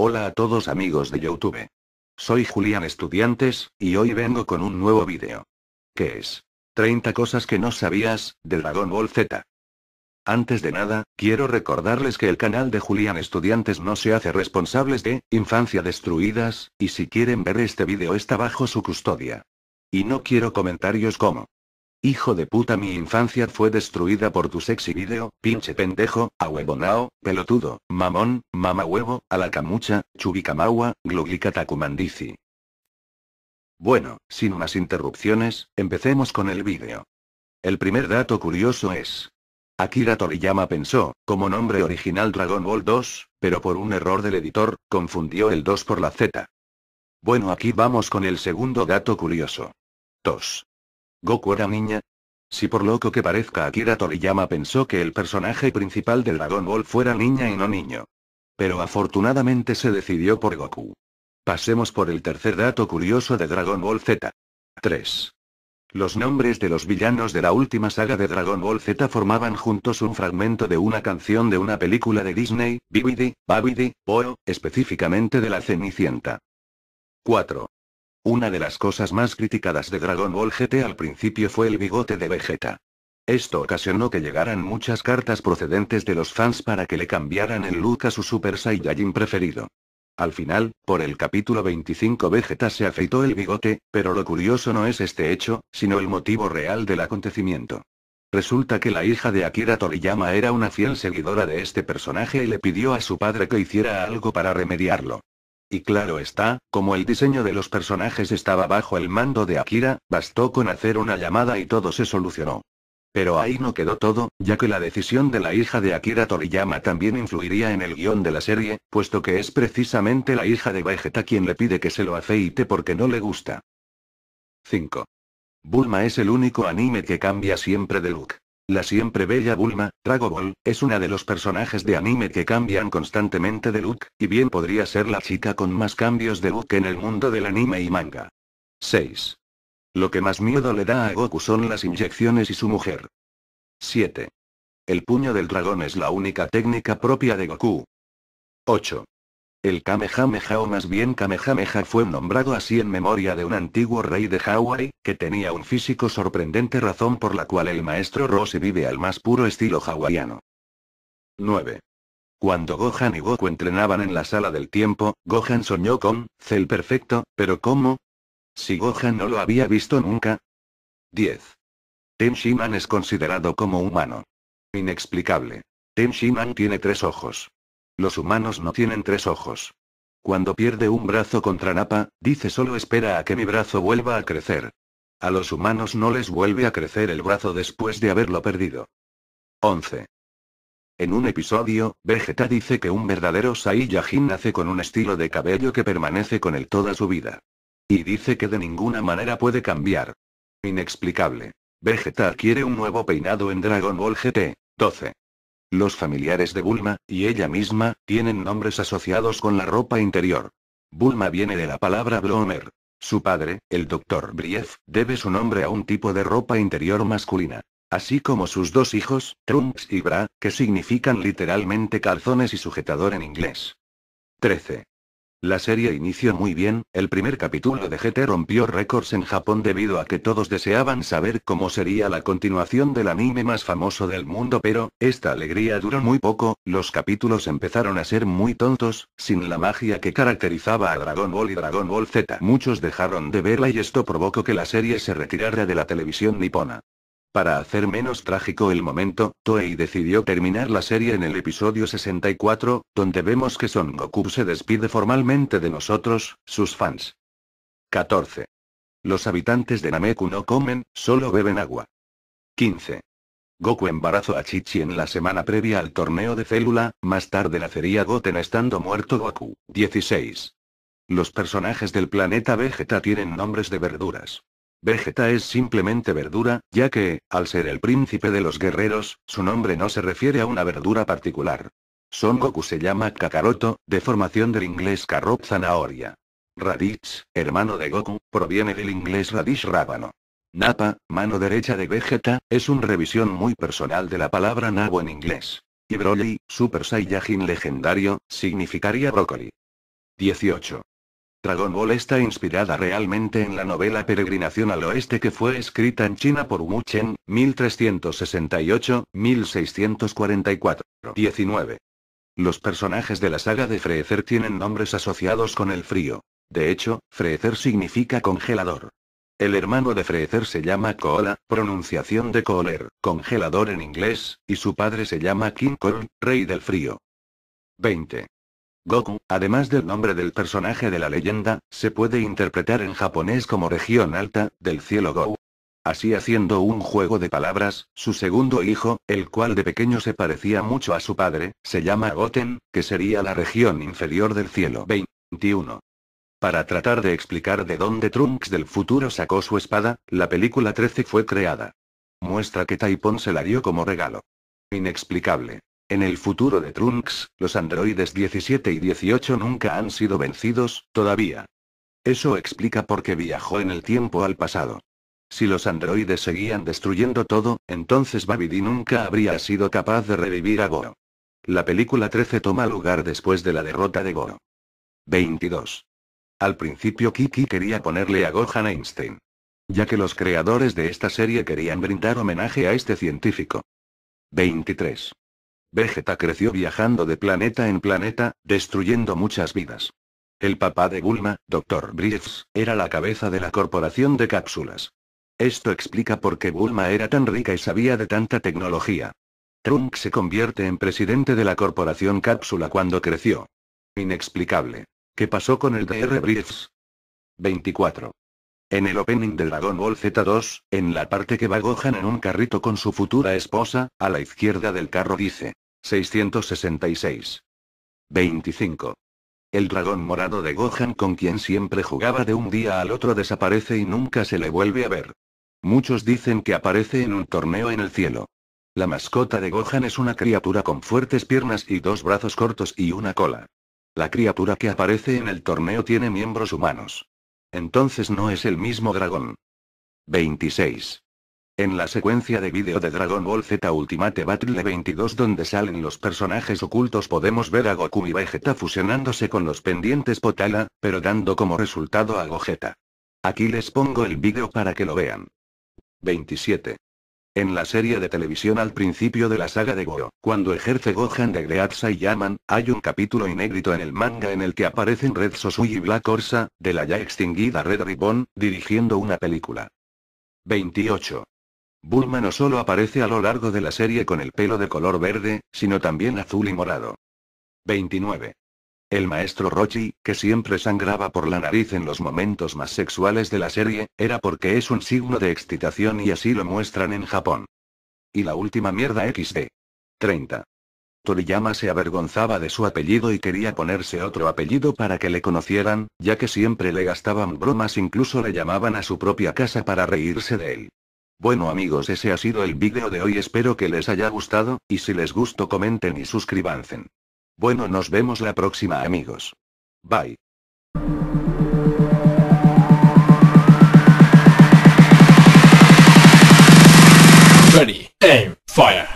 Hola a todos amigos de Youtube. Soy Julián Estudiantes, y hoy vengo con un nuevo vídeo. ¿Qué es? 30 cosas que no sabías, de Dragon Ball Z. Antes de nada, quiero recordarles que el canal de Julián Estudiantes no se hace responsables de, infancia destruidas, y si quieren ver este vídeo está bajo su custodia. Y no quiero comentarios como, Hijo de puta, mi infancia fue destruida por tu sexy video, pinche pendejo, ahuevonao, pelotudo, mamón, mamahuevo, alacamucha, chubicamagua, gluglicatacumandici. Bueno, sin más interrupciones, empecemos con el vídeo. El primer dato curioso es. Akira Toriyama pensó, como nombre original Dragon Ball 2, pero por un error del editor, confundió el 2 por la Z. Bueno, aquí vamos con el segundo dato curioso. 2. Goku era niña. Si por loco que parezca Akira Toriyama pensó que el personaje principal de Dragon Ball fuera niña y no niño. Pero afortunadamente se decidió por Goku. Pasemos por el tercer dato curioso de Dragon Ball Z. 3. Los nombres de los villanos de la última saga de Dragon Ball Z formaban juntos un fragmento de una canción de una película de Disney, Bibidi, Babidi, Poe, específicamente de la Cenicienta. 4. Una de las cosas más criticadas de Dragon Ball GT al principio fue el bigote de Vegeta. Esto ocasionó que llegaran muchas cartas procedentes de los fans para que le cambiaran el look a su Super Saiyajin preferido. Al final, por el capítulo 25 Vegeta se afeitó el bigote, pero lo curioso no es este hecho, sino el motivo real del acontecimiento. Resulta que la hija de Akira Toriyama era una fiel seguidora de este personaje y le pidió a su padre que hiciera algo para remediarlo. Y claro está, como el diseño de los personajes estaba bajo el mando de Akira, bastó con hacer una llamada y todo se solucionó. Pero ahí no quedó todo, ya que la decisión de la hija de Akira Toriyama también influiría en el guión de la serie, puesto que es precisamente la hija de Vegeta quien le pide que se lo aceite porque no le gusta. 5. Bulma es el único anime que cambia siempre de look. La siempre bella Bulma, Dragon Ball, es una de los personajes de anime que cambian constantemente de look, y bien podría ser la chica con más cambios de look en el mundo del anime y manga. 6. Lo que más miedo le da a Goku son las inyecciones y su mujer. 7. El puño del dragón es la única técnica propia de Goku. 8. El Kamehameha o más bien Kamehameha fue nombrado así en memoria de un antiguo rey de Hawái, que tenía un físico sorprendente razón por la cual el maestro Rossi vive al más puro estilo hawaiano. 9. Cuando Gohan y Goku entrenaban en la sala del tiempo, Gohan soñó con Cell perfecto, pero ¿cómo? Si Gohan no lo había visto nunca. 10. Ten Shiman es considerado como humano. Inexplicable. Ten Shiman tiene tres ojos. Los humanos no tienen tres ojos. Cuando pierde un brazo contra Napa, dice solo espera a que mi brazo vuelva a crecer. A los humanos no les vuelve a crecer el brazo después de haberlo perdido. 11. En un episodio, Vegeta dice que un verdadero Saiyajin nace con un estilo de cabello que permanece con él toda su vida. Y dice que de ninguna manera puede cambiar. Inexplicable. Vegeta adquiere un nuevo peinado en Dragon Ball GT. 12. Los familiares de Bulma, y ella misma, tienen nombres asociados con la ropa interior. Bulma viene de la palabra blomer. Su padre, el Dr. Brief, debe su nombre a un tipo de ropa interior masculina. Así como sus dos hijos, Trunks y Bra, que significan literalmente calzones y sujetador en inglés. 13. La serie inició muy bien, el primer capítulo de GT rompió récords en Japón debido a que todos deseaban saber cómo sería la continuación del anime más famoso del mundo pero, esta alegría duró muy poco, los capítulos empezaron a ser muy tontos, sin la magia que caracterizaba a Dragon Ball y Dragon Ball Z. Muchos dejaron de verla y esto provocó que la serie se retirara de la televisión nipona. Para hacer menos trágico el momento, Toei decidió terminar la serie en el episodio 64, donde vemos que Son Goku se despide formalmente de nosotros, sus fans. 14. Los habitantes de Nameku no comen, solo beben agua. 15. Goku embarazó a Chichi en la semana previa al torneo de célula, más tarde nacería Goten estando muerto Goku. 16. Los personajes del planeta Vegeta tienen nombres de verduras. Vegeta es simplemente verdura, ya que, al ser el príncipe de los guerreros, su nombre no se refiere a una verdura particular. Son Goku se llama Kakaroto, de formación del inglés carrot zanahoria. Raditz, hermano de Goku, proviene del inglés radish rábano. Napa, mano derecha de Vegeta, es una revisión muy personal de la palabra nabo en inglés. Y Broly, Super Saiyajin legendario, significaría brócoli. 18. Dragon Ball está inspirada realmente en la novela Peregrinación al Oeste que fue escrita en China por Wu Chen, 1368-1644. 19. Los personajes de la saga de Freezer tienen nombres asociados con el frío. De hecho, Freezer significa congelador. El hermano de Freezer se llama Koala, pronunciación de Kohler, congelador en inglés, y su padre se llama King Kong, rey del frío. 20. Goku, además del nombre del personaje de la leyenda, se puede interpretar en japonés como región alta, del cielo Go. Así haciendo un juego de palabras, su segundo hijo, el cual de pequeño se parecía mucho a su padre, se llama Goten, que sería la región inferior del cielo 21. Para tratar de explicar de dónde Trunks del futuro sacó su espada, la película 13 fue creada. Muestra que Taipon se la dio como regalo. Inexplicable. En el futuro de Trunks, los androides 17 y 18 nunca han sido vencidos, todavía. Eso explica por qué viajó en el tiempo al pasado. Si los androides seguían destruyendo todo, entonces Babidi nunca habría sido capaz de revivir a Goro. La película 13 toma lugar después de la derrota de Goro. 22. Al principio Kiki quería ponerle a Gohan Einstein. Ya que los creadores de esta serie querían brindar homenaje a este científico. 23. Vegeta creció viajando de planeta en planeta, destruyendo muchas vidas. El papá de Bulma, Dr. Briefs, era la cabeza de la corporación de cápsulas. Esto explica por qué Bulma era tan rica y sabía de tanta tecnología. Trunk se convierte en presidente de la corporación cápsula cuando creció. Inexplicable. ¿Qué pasó con el DR Briefs? 24. En el opening del Dragon Ball Z2, en la parte que va Gohan en un carrito con su futura esposa, a la izquierda del carro dice. 666. 25. El dragón morado de Gohan con quien siempre jugaba de un día al otro desaparece y nunca se le vuelve a ver. Muchos dicen que aparece en un torneo en el cielo. La mascota de Gohan es una criatura con fuertes piernas y dos brazos cortos y una cola. La criatura que aparece en el torneo tiene miembros humanos. Entonces no es el mismo dragón. 26. En la secuencia de vídeo de Dragon Ball Z Ultimate Battle 22 donde salen los personajes ocultos podemos ver a Goku y Vegeta fusionándose con los pendientes Potala, pero dando como resultado a Gogeta. Aquí les pongo el vídeo para que lo vean. 27 en la serie de televisión al principio de la saga de Goro, cuando ejerce Gohan de y Yaman, hay un capítulo inédito en el manga en el que aparecen Red Sosui y Black Orsa, de la ya extinguida Red Ribbon, dirigiendo una película. 28. Bulma no solo aparece a lo largo de la serie con el pelo de color verde, sino también azul y morado. 29. El maestro Rochi, que siempre sangraba por la nariz en los momentos más sexuales de la serie, era porque es un signo de excitación y así lo muestran en Japón. Y la última mierda XD. 30. Toriyama se avergonzaba de su apellido y quería ponerse otro apellido para que le conocieran, ya que siempre le gastaban bromas, incluso le llamaban a su propia casa para reírse de él. Bueno amigos ese ha sido el vídeo de hoy espero que les haya gustado, y si les gustó comenten y suscribanse. Bueno, nos vemos la próxima amigos. Bye. Ready, aim, fire.